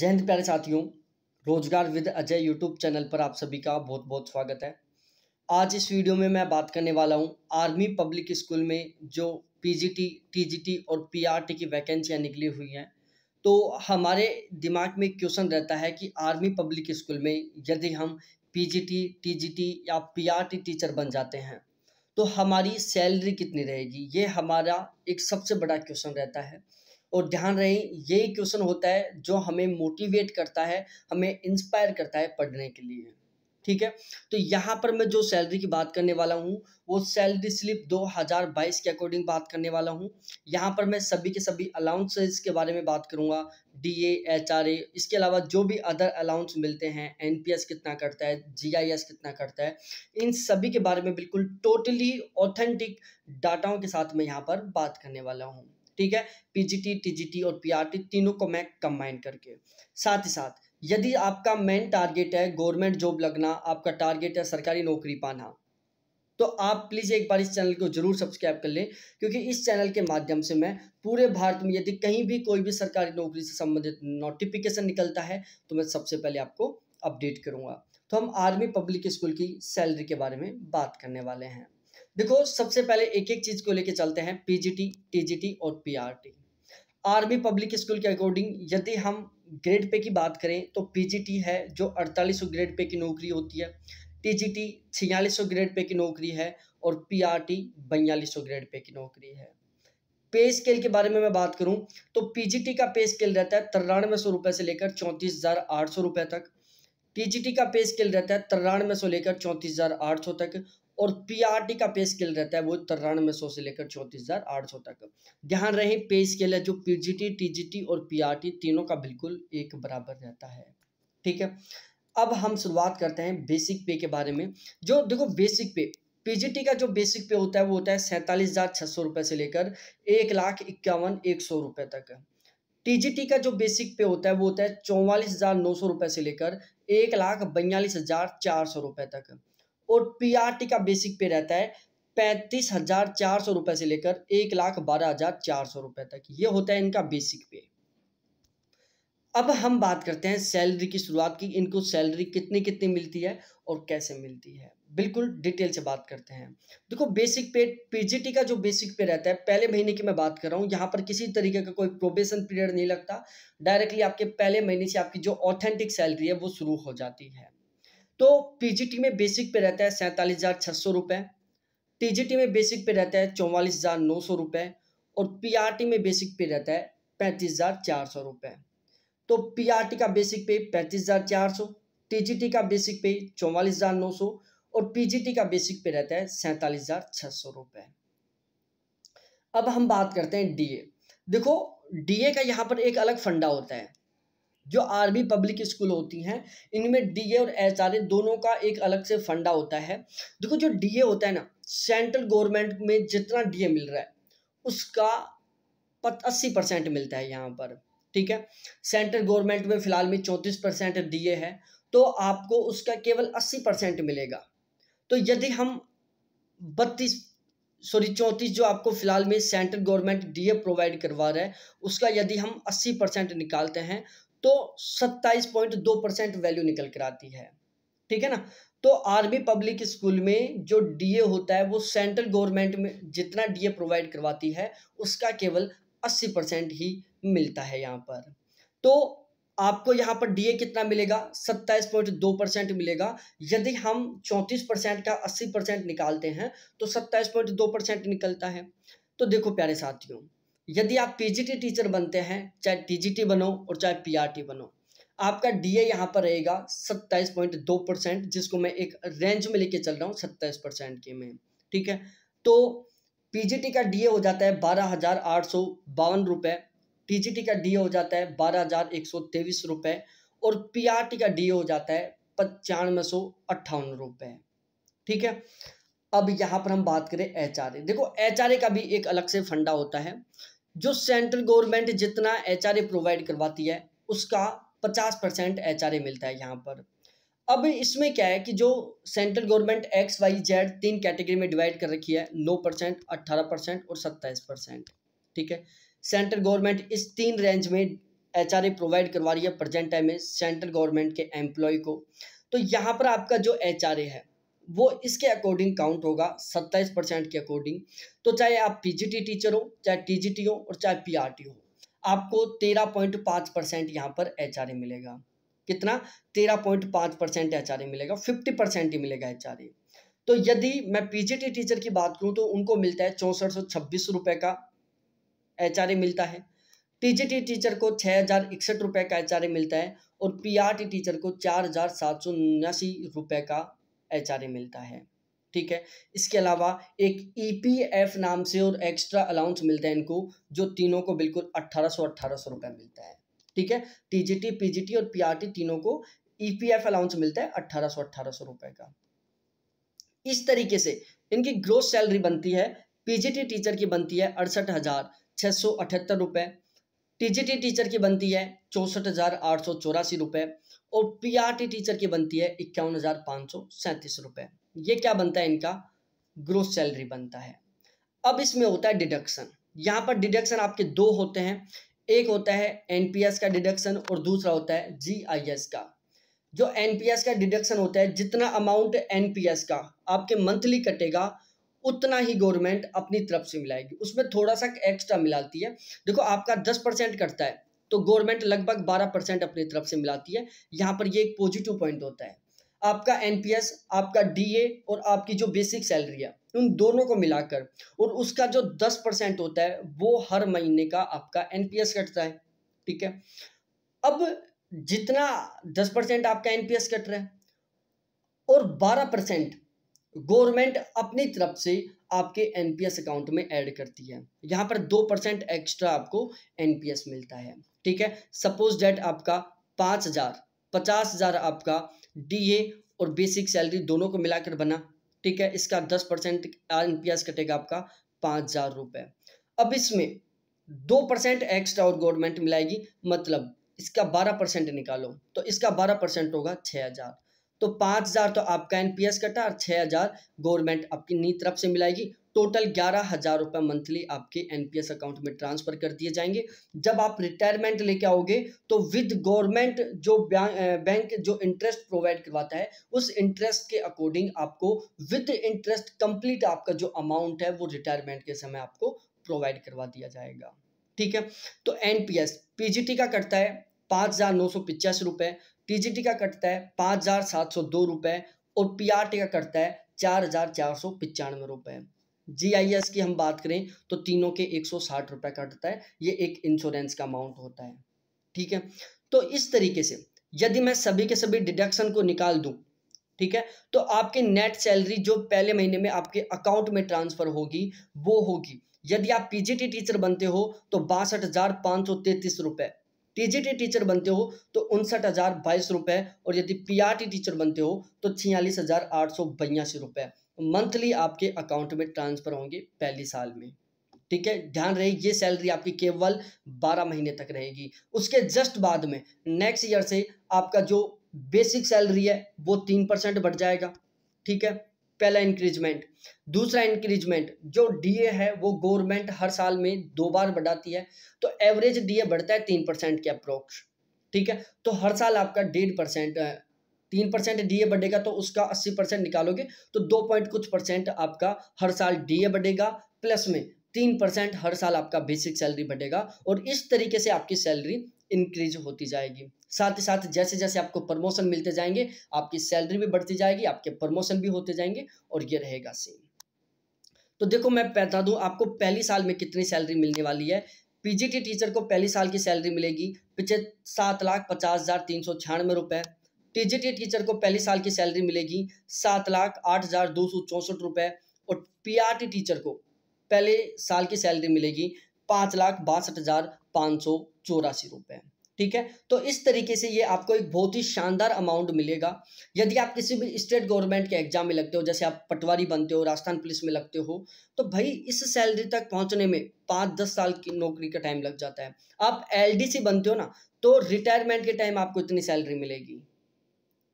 जय हिंद प्यारे साथियों रोजगार विद अजय यूट्यूब चैनल पर आप सभी का बहुत बहुत स्वागत है आज इस वीडियो में मैं बात करने वाला हूं आर्मी पब्लिक स्कूल में जो पीजीटी टीजीटी और पीआरटी की वैकेंसियां निकली हुई हैं तो हमारे दिमाग में क्वेश्चन रहता है कि आर्मी पब्लिक स्कूल में यदि हम पी जी या टी टीचर बन जाते हैं तो हमारी सैलरी कितनी रहेगी ये हमारा एक सबसे बड़ा क्वेश्चन रहता है और ध्यान रहे यही क्वेश्चन होता है जो हमें मोटिवेट करता है हमें इंस्पायर करता है पढ़ने के लिए ठीक है तो यहाँ पर मैं जो सैलरी की बात करने वाला हूँ वो सैलरी स्लिप 2022 के अकॉर्डिंग बात करने वाला हूँ यहाँ पर मैं सभी के सभी अलाउंसेस के बारे में बात करूँगा D A H R A इसके अलावा जो भी अदर अलाउंस मिलते हैं एन पी एस कितना करता है जी आई एस कितना करता है इन सभी के बारे में बिल्कुल टोटली ऑथेंटिक डाटाओं के साथ मैं यहाँ पर बात करने वाला हूँ ठीक है पीजीटी टीजीटी और पीआरटी तीनों को मैं कंबाइन करके साथ ही साथ यदि आपका मेन टारगेट है गवर्नमेंट जॉब लगना आपका टारगेट है सरकारी नौकरी पाना तो आप प्लीज़ एक बार इस चैनल को जरूर सब्सक्राइब कर लें क्योंकि इस चैनल के माध्यम से मैं पूरे भारत में यदि कहीं भी कोई भी सरकारी नौकरी से संबंधित नोटिफिकेशन निकलता है तो मैं सबसे पहले आपको अपडेट करूँगा तो हम आर्मी पब्लिक स्कूल की सैलरी के बारे में बात करने वाले हैं देखो सबसे पहले एक एक चीज को लेके चलते हैं पीजीटी टीजीटी और पीआरटी आर्मी पब्लिक स्कूल के अकॉर्डिंग यदि हम ग्रेड पे की बात करें तो पीजीटी है जो अड़तालीस ग्रेड पे की नौकरी होती है टीजीटी छियालीस ग्रेड पे की नौकरी है और पीआरटी आर ग्रेड पे की नौकरी है पे स्केल के बारे में मैं बात करूं तो पीजीटी का पे स्केल रहता है तिरानवे सौ रुपये से लेकर चौंतीस हज़ार आठ सौ रुपये तक टीजीटी का पे स्केल रहता है तिरानवे सौ लेकर चौंतीस हज़ार आठ सौ तक और पीआरटी का पे स्केल रहता है वो तिरानवे सौ से लेकर चौंतीस हज़ार आठ सौ तक ध्यान रहे पे स्केल है जो पीजीटी टीजीटी और पीआरटी तीनों का बिल्कुल एक बराबर रहता है ठीक है अब हम शुरुआत करते हैं बेसिक पे के बारे में जो देखो बेसिक पे पीजीटी का जो बेसिक पे होता है वो होता है सैंतालीस हज़ार छः सौ रुपये से लेकर एक लाख इक्यावन एक सौ रुपये तक टीजीटी का जो बेसिक पे होता है वो होता है चौवालीस हज़ार नौ सौ रुपये से लेकर एक लाख बयालीस हज़ार चार सौ रुपये तक और पीआरटी का बेसिक पे रहता है पैंतीस हजार चार सौ रुपए से लेकर एक लाख बारह हजार चार सौ रुपए तक ये होता है इनका बेसिक पे अब हम बात करते हैं सैलरी की शुरुआत की इनको सैलरी कितनी कितनी मिलती है और कैसे मिलती है बिल्कुल डिटेल से बात करते हैं देखो बेसिक पे पीजीटी का जो बेसिक पे रहता है पहले महीने की मैं बात कर रहा हूँ यहाँ पर किसी तरीके का कोई प्रोबेशन पीरियड नहीं लगता डायरेक्टली आपके पहले महीने से आपकी जो ऑथेंटिक सैलरी है वो शुरू हो जाती है तो पीजीटी में बेसिक पे रहता है सैंतालीस हज़ार छः सौ रुपये टीजीटी में बेसिक पे रहता है चौवालीस हज़ार नौ सौ रुपये और पीआरटी में बेसिक पे रहता है पैंतीस हज़ार चार सौ रुपये तो पीआरटी का बेसिक पे पैंतीस हज़ार चार सौ टीजीटी का बेसिक पे चौवालीस हज़ार नौ सौ और पीजीटी का बेसिक पे रहता है सैंतालीस हज़ार छः सौ रुपये अब हम बात करते हैं डीए देखो डीए का यहाँ पर एक अलग फंडा होता है जो आर्मी पब्लिक स्कूल होती हैं इनमें डीए और एसआरए दोनों का एक अलग से फंडा होता है देखो जो डीए होता है ना सेंट्रल गवर्नमेंट में जितना डीए मिल रहा है उसका अस्सी परसेंट मिलता है यहाँ पर ठीक है सेंट्रल गवर्नमेंट में फिलहाल में चौंतीस परसेंट डीए है तो आपको उसका केवल अस्सी परसेंट मिलेगा तो यदि हम बत्तीस सॉरी चौंतीस जो आपको फिलहाल में सेंट्रल गवर्नमेंट डीए प्रोवाइड करवा रहा है उसका यदि हम अस्सी परसेंट निकालते हैं तो 27.2 परसेंट वैल्यू निकल कर आती है ठीक है ना तो आर्मी पब्लिक स्कूल में जो डीए होता है वो सेंट्रल गवर्नमेंट में जितना डीए प्रोवाइड करवाती है उसका केवल 80 परसेंट ही मिलता है यहाँ पर तो आपको यहाँ पर डीए कितना मिलेगा 27.2 परसेंट मिलेगा यदि हम 34 परसेंट का 80 परसेंट निकालते हैं तो 27.2 परसेंट निकलता है तो देखो प्यारे साथियों यदि आप पीजीटी टीचर बनते हैं चाहे टीजीटी बनो और चाहे पीआरटी बनो आपका डीए यहाँ पर रहेगा सत्ताईस पॉइंट दो परसेंट जिसको मैं एक रेंज में लेके चल रहा हूँ सत्ताईस परसेंट के में ठीक है तो पीजीटी का डीए हो जाता है बारह हजार आठ सौ बावन रुपए टीजीटी का डीए हो जाता है बारह हजार एक सौ तेईस रुपए और पीआरटी का डीए हो जाता है पचानवे सौ ठीक है अब यहाँ पर हम बात करें एच देखो एच का भी एक अलग से फंडा होता है जो सेंट्रल गवर्नमेंट जितना एच प्रोवाइड करवाती है उसका पचास परसेंट एच मिलता है यहाँ पर अब इसमें क्या है कि जो central government x y z तीन कैटेगरी में डिवाइड कर रखी है नौ परसेंट अट्ठारह परसेंट और सत्ताईस परसेंट ठीक है सेंट्रल गवर्नमेंट इस तीन रेंज में एच प्रोवाइड करवा रही है प्रेजेंट टाइम में सेंट्रल गवर्नमेंट के एम्प्लॉय को तो यहाँ पर आपका जो एच है वो इसके अकॉर्डिंग काउंट होगा सत्ताईस परसेंट के अकॉर्डिंग तो चाहे आप पीजीटी टीचर हो चाहे टीजीटी हो और चाहे पीआरटी हो आपको तेरह पॉइंट पाँच परसेंट यहाँ पर एच मिलेगा कितना तेरह पॉइंट पाँच परसेंट एच मिलेगा फिफ्टी परसेंट ही मिलेगा एच तो यदि मैं पीजीटी टीचर की बात करूँ तो उनको मिलता है चौंसठ सौ का एच मिलता है टीजीटी टीचर को छः हज़ार का एच मिलता है और पीआरटी टीचर को चार हज़ार का एच मिलता है ठीक है इसके अलावा एक ईपीएफ e नाम से और एक्स्ट्रा अलाउंस मिलता है इनको जो तीनों को बिल्कुल अट्ठारह सौ अट्ठारह सौ रुपये मिलता है ठीक है टीजीटी पीजीटी और पीआरटी तीनों को ईपीएफ e अलाउंस मिलता है अट्ठारह सौ अट्ठारह सौ रुपये का इस तरीके से इनकी ग्रोथ सैलरी बनती है पीजीटी टीचर की बनती है अड़सठ हज़ार छः सौ अठहत्तर रुपये टीजीटी टीचर की बनती है चौंसठ हज़ार आठ सौ चौरासी रुपये और पीआरटी टीचर की बनती है इक्यावन हज़ार पाँच सौ सैंतीस रुपये ये क्या बनता है इनका ग्रोथ सैलरी बनता है अब इसमें होता है डिडक्शन यहाँ पर डिडक्शन आपके दो होते हैं एक होता है एनपीएस का डिडक्शन और दूसरा होता है जीआईएस का जो एनपीएस का डिडक्शन होता है जितना अमाउंट एनपीएस का आपके मंथली कटेगा उतना ही गवर्नमेंट अपनी तरफ से मिलाएगी उसमें थोड़ा सा एक्स्ट्रा मिलाती है देखो आपका दस परसेंट कटता है तो गवर्नमेंट लगभग 12 परसेंट अपनी तरफ से मिलाती है यहाँ पर ये एक पॉजिटिव पॉइंट होता है आपका एनपीएस आपका डीए और आपकी जो बेसिक सैलरी है उन दोनों को मिलाकर और उसका जो दस परसेंट होता है वो हर महीने का आपका एनपीएस कटता है ठीक है अब जितना दस परसेंट आपका एनपीएस कट रहा है और बारह परसेंट गवर्नमेंट अपनी तरफ से आपके एनपीएस अकाउंट में ऐड करती है यहाँ पर दो परसेंट एक्स्ट्रा आपको एनपीएस मिलता है ठीक है सपोज डेट आपका पाँच हज़ार पचास हज़ार आपका डीए और बेसिक सैलरी दोनों को मिलाकर बना ठीक है इसका दस परसेंट एन कटेगा आपका पाँच हज़ार रुपये अब इसमें दो परसेंट एक्स्ट्रा और गवर्नमेंट मिलाएगी मतलब इसका बारह परसेंट निकालो तो इसका बारह परसेंट होगा छः हज़ार तो पाँच हज़ार तो आपका एनपीएस कटा और छः हज़ार गवर्नमेंट अपनी तरफ से मिलाएगी टोटल ग्यारह हज़ार रुपये मंथली आपके एनपीएस अकाउंट में ट्रांसफ़र कर दिए जाएंगे जब आप रिटायरमेंट लेके आओगे तो विद गवर्नमेंट जो बैंक जो इंटरेस्ट प्रोवाइड करवाता है उस इंटरेस्ट के अकॉर्डिंग आपको विद इंटरेस्ट कंप्लीट आपका जो अमाउंट है वो रिटायरमेंट के समय आपको प्रोवाइड करवा दिया जाएगा ठीक है तो एनपीएस पीजीटी का कटता है पाँच हज़ार नौ सौ पिचासी रुपये टीजीटी का कटता है पाँच हज़ार सात सौ दो रुपये और पीआरटी का कटता है चार हज़ार चार सौ पचानवे रुपए जी की हम बात करें तो तीनों के एक सौ साठ रुपए कटता है ये एक इंश्योरेंस का अमाउंट होता है ठीक है तो इस तरीके से यदि मैं सभी के सभी डिडक्शन को निकाल दूं ठीक है तो आपकी नेट सैलरी जो पहले महीने में आपके अकाउंट में ट्रांसफ़र होगी वो होगी यदि आप पीजीटी टीचर बनते हो तो बासठ हज़ार पाँच सौ तैतीस रुपये टीजीटी टीचर बनते हो तो उनसठ हज़ार बाईस रुपए और यदि पीआरटी टीचर बनते हो तो छियालीस हज़ार आठ सौ बयासी रुपए मंथली आपके अकाउंट में ट्रांसफ़र होंगे पहले साल में ठीक है ध्यान रहे ये सैलरी आपकी केवल बारह महीने तक रहेगी उसके जस्ट बाद में नेक्स्ट ईयर से आपका जो बेसिक सैलरी है वो तीन परसेंट बढ़ जाएगा ठीक है पहला इंक्रीजमेंट दूसरा इंक्रीजमेंट जो डीए है वो गवर्नमेंट हर साल में दो बार बढ़ाती है तो एवरेज डीए बढ़ता है तीन परसेंट के अप्रोक्स ठीक है तो हर साल आपका डेढ़ परसेंट तीन परसेंट डी बढ़ेगा तो उसका अस्सी परसेंट निकालोगे तो दो पॉइंट कुछ परसेंट आपका हर साल ए बढ़ेगा प्लस में तीन परसेंट हर साल आपका बेसिक सैलरी बढ़ेगा और इस तरीके से आपकी सैलरी इंक्रीज होती जाएगी साथ ही साथ जैसे जैसे आपको प्रमोशन मिलते जाएंगे आपकी सैलरी भी बढ़ती जाएगी आपके प्रमोशन भी होते जाएंगे और ये रहेगा सेम तो देखो मैं बता दूं आपको पहली साल में कितनी सैलरी मिलने वाली है पीजीटी टीचर को पहली साल की सैलरी मिलेगी पिछले सात लाख पचास हज़ार तीन सौ छियानवे रुपये टीजीटी टीचर को पहली साल की सैलरी मिलेगी सात लाख आठ हज़ार दो सौ चौंसठ रुपये और पीआरटी टीचर e को पहले साल की सैलरी मिलेगी पाँच लाख बासठ हज़ार पाँच सौ चौरासी रुपये ठीक है तो इस तरीके से ये आपको एक बहुत ही शानदार अमाउंट मिलेगा यदि आप किसी भी स्टेट गवर्नमेंट के एग्जाम में लगते हो जैसे आप पटवारी बनते हो राजस्थान पुलिस में लगते हो तो भाई इस सैलरी तक पहुंचने में पाँच दस साल की नौकरी का टाइम लग जाता है आप एल बनते हो ना तो रिटायरमेंट के टाइम आपको इतनी सैलरी मिलेगी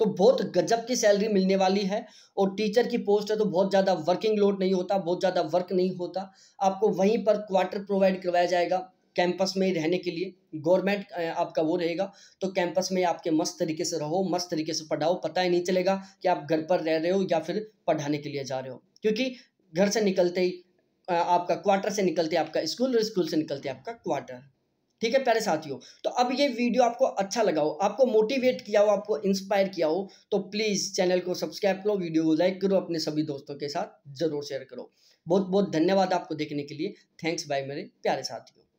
तो बहुत गजब की सैलरी मिलने वाली है और टीचर की पोस्ट है तो बहुत ज़्यादा वर्किंग लोड नहीं होता बहुत ज़्यादा वर्क नहीं होता आपको वहीं पर क्वार्टर प्रोवाइड करवाया जाएगा कैंपस में रहने के लिए गवर्नमेंट आपका वो रहेगा तो कैंपस में आपके मस्त तरीके से रहो मस्त तरीके से पढ़ाओ पता ही नहीं चलेगा कि आप घर पर रह रहे हो या फिर पढ़ाने के लिए जा रहे हो क्योंकि घर से निकलते ही आपका क्वार्टर से निकलते आपका स्कूल और स्कूल से निकलते आपका क्वार्टर ठीक है प्यारे साथियों तो अब ये वीडियो आपको अच्छा लगा हो आपको मोटिवेट किया हो आपको इंस्पायर किया हो तो प्लीज़ चैनल को सब्सक्राइब करो वीडियो को लाइक करो अपने सभी दोस्तों के साथ जरूर शेयर करो बहुत बहुत धन्यवाद आपको देखने के लिए थैंक्स बाय मेरे प्यारे साथियों